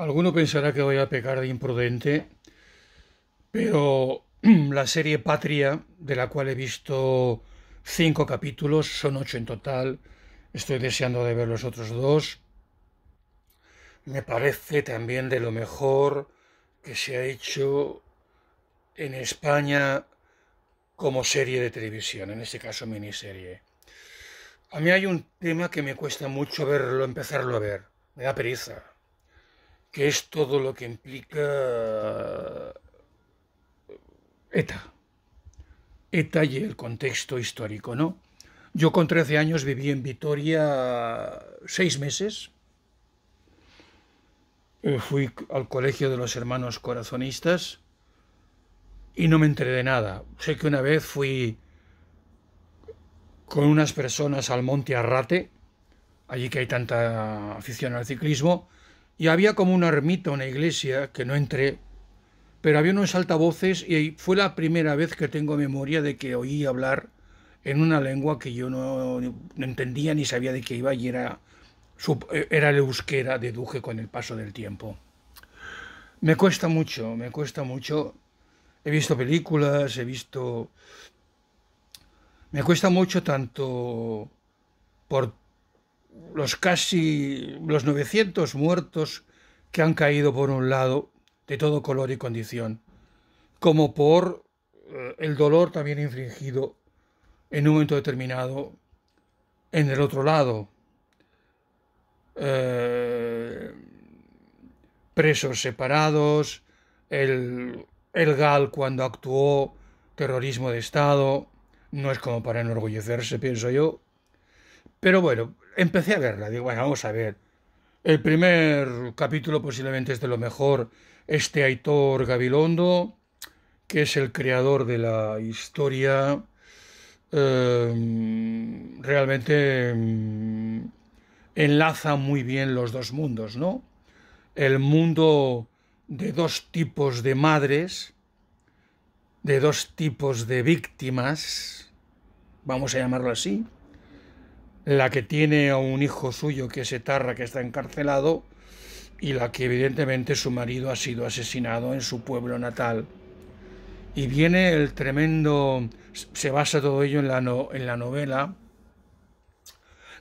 Alguno pensará que voy a pecar de imprudente, pero la serie Patria, de la cual he visto cinco capítulos, son ocho en total, estoy deseando de ver los otros dos, me parece también de lo mejor que se ha hecho en España como serie de televisión, en este caso miniserie. A mí hay un tema que me cuesta mucho verlo, empezarlo a ver, me da pereza que es todo lo que implica eh, ETA. ETA y el contexto histórico, ¿no? Yo con 13 años viví en Vitoria seis meses. Eh, fui al colegio de los hermanos corazonistas y no me enteré de nada. Sé que una vez fui con unas personas al Monte Arrate, allí que hay tanta afición al ciclismo, y había como una ermita, una iglesia, que no entré, pero había unos altavoces y fue la primera vez que tengo memoria de que oí hablar en una lengua que yo no, entendía ni sabía de qué iba y era, era el euskera, deduje con el paso del tiempo. Me cuesta mucho, me cuesta mucho. He visto películas, he visto... Me cuesta mucho tanto por los casi los 900 muertos que han caído por un lado de todo color y condición, como por eh, el dolor también infringido en un momento determinado en el otro lado. Eh, presos separados, el, el GAL cuando actuó, terrorismo de Estado, no es como para enorgullecerse, pienso yo. Pero bueno, empecé a verla, digo, bueno, vamos a ver. El primer capítulo posiblemente es de lo mejor. Este Aitor Gabilondo, que es el creador de la historia, em, realmente em, enlaza muy bien los dos mundos, ¿no? El mundo de dos tipos de madres, de dos tipos de víctimas, vamos a llamarlo así, la que tiene a un hijo suyo que es etarra, que está encarcelado, y la que evidentemente su marido ha sido asesinado en su pueblo natal. Y viene el tremendo, se basa todo ello en la, en la novela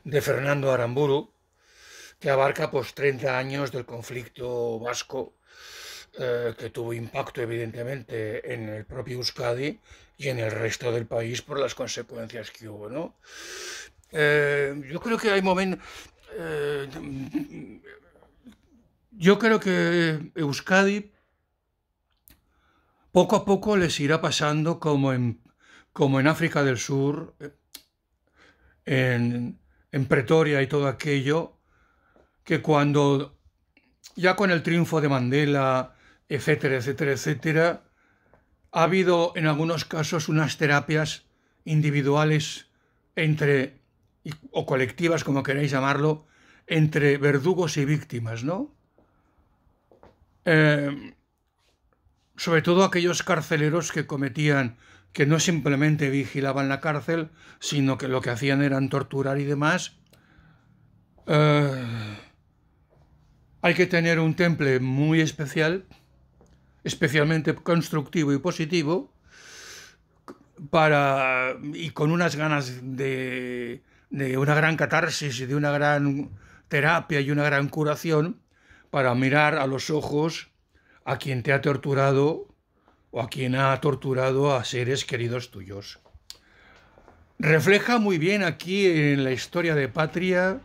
de Fernando Aramburu, que abarca pues 30 años del conflicto vasco, eh, que tuvo impacto evidentemente en el propio Euskadi y en el resto del país por las consecuencias que hubo. ¿no? Eh, yo creo que hay momentos... Eh, yo creo que Euskadi poco a poco les irá pasando como en, como en África del Sur, en, en Pretoria y todo aquello, que cuando ya con el triunfo de Mandela, etcétera, etcétera, etcétera, ha habido en algunos casos unas terapias individuales entre o colectivas, como queréis llamarlo, entre verdugos y víctimas, ¿no? Eh, sobre todo aquellos carceleros que cometían, que no simplemente vigilaban la cárcel, sino que lo que hacían eran torturar y demás. Eh, hay que tener un temple muy especial, especialmente constructivo y positivo, para y con unas ganas de de una gran catarsis y de una gran terapia y una gran curación para mirar a los ojos a quien te ha torturado o a quien ha torturado a seres queridos tuyos. Refleja muy bien aquí en la historia de Patria,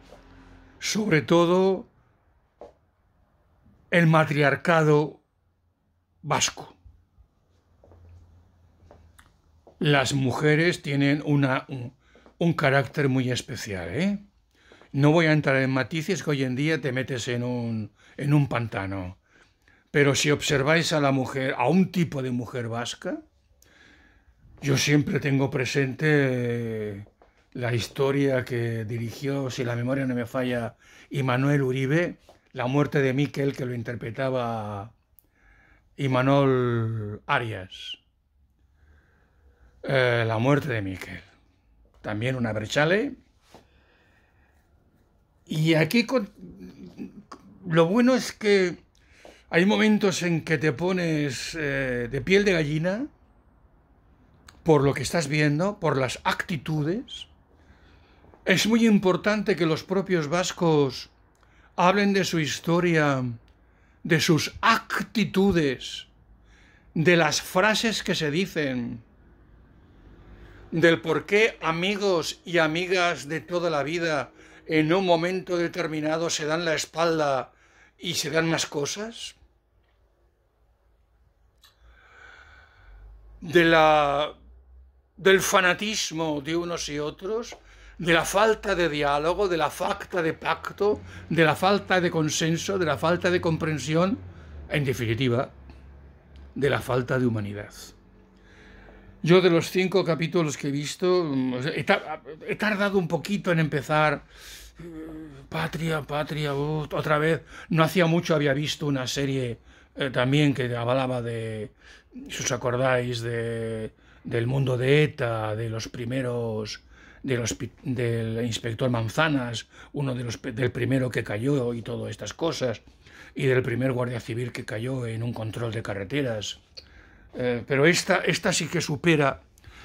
sobre todo, el matriarcado vasco. Las mujeres tienen una, un carácter muy especial. ¿eh? No voy a entrar en matices que hoy en día te metes en un, en un pantano. Pero si observáis a la mujer, a un tipo de mujer vasca, yo siempre tengo presente eh, la historia que dirigió, si la memoria no me falla, Imanuel Uribe, la muerte de Miquel, que lo interpretaba Imanol Arias. Eh, la muerte de Miquel también una Brechale. Y aquí lo bueno es que hay momentos en que te pones eh, de piel de gallina por lo que estás viendo, por las actitudes. Es muy importante que los propios vascos hablen de su historia, de sus actitudes, de las frases que se dicen del por qué amigos y amigas de toda la vida en un momento determinado se dan la espalda y se dan más cosas? del fanatismo de unos y otros, de la falta de diálogo, de la falta de pacto, de la falta de consenso, de la falta de comprensión, en definitiva, de la falta de humanidad. Yo de los cinco capítulos que he visto, mm, he, tardado un poquito en empezar. Mm, patria, patria, otra vez. No hacía mucho había visto una serie eh, también que hablaba de, si os acordáis, del mundo de ETA, de los primeros, del inspector Manzanas, uno de los, del primero que cayó y todas estas cosas, y del primer guardia civil que cayó en un control de carreteras. Eh, pero esta, esta sí que supera,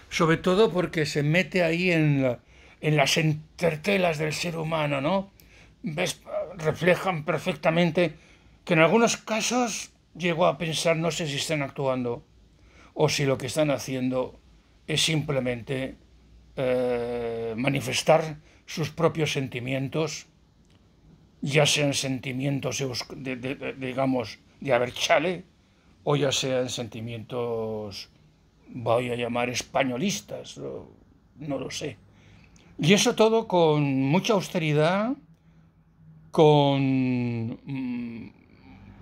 sobre todo porque se mete ahí en, las entretelas del ser humano, ¿no? Reflejan perfectamente que en algunos casos llegó a pensar, no sé si están actuando o si lo que están haciendo es simplemente eh, manifestar sus propios sentimientos, ya sean sentimientos, de, digamos, de haber chale, o ya en sentimientos, voy a llamar españolistas, no, lo sé. Y eso todo con mucha austeridad, con mm,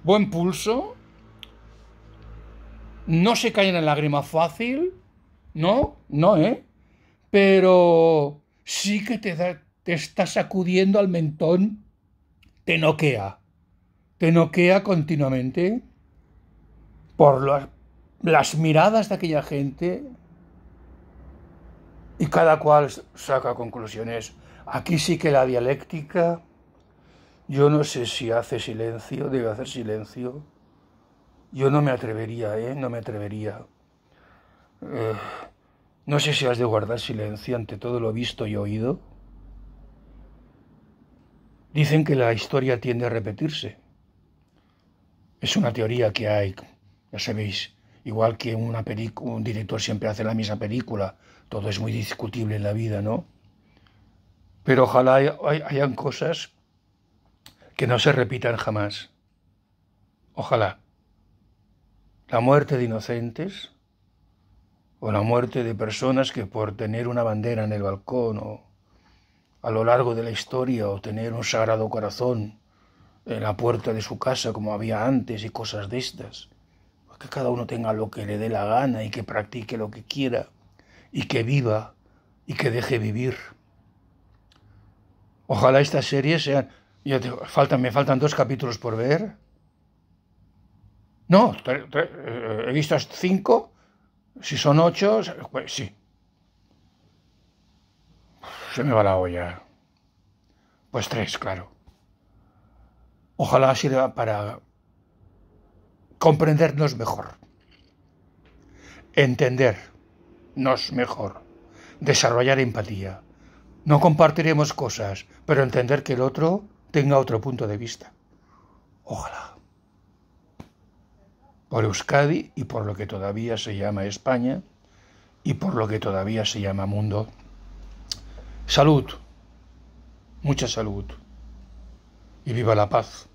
buen pulso, no se caen en lágrima fácil, no, no, ¿eh? Pero sí que te, te está sacudiendo al mentón, te noquea, te noquea continuamente por las miradas de aquella gente y cada cual saca conclusiones. Aquí sí que la dialéctica, yo no sé si hace silencio, debe hacer silencio. Yo no me atrevería, ¿eh? No me atrevería. Eh, no sé si has de guardar silencio ante todo lo visto y oído. Dicen que la historia tiende a repetirse. Es una teoría que hay ya sabéis, igual que un director siempre hace la misma película, todo es muy discutible en la vida, ¿no? Pero ojalá hayan cosas que no se repitan jamás. Ojalá. La muerte de inocentes o la muerte de personas que por tener una bandera en el balcón o a lo largo de la historia o tener un sagrado corazón en la puerta de su casa como había antes y cosas de estas que cada uno tenga lo que le dé la gana y que practique lo que quiera y que viva y que deje vivir. Ojalá estas series sean... Ya te, faltan, me faltan dos capítulos por ver. No, eh, he visto cinco. Si son ocho, pues sí. Se me va la olla. Pues tres, claro. Ojalá sirva para comprendernos mejor, entendernos mejor, desarrollar empatía. No compartiremos cosas, pero entender que el otro tenga otro punto de vista. Ojalá. Por Euskadi y por lo que todavía se llama España y por lo que todavía se llama mundo. Salud, mucha salud y viva la paz.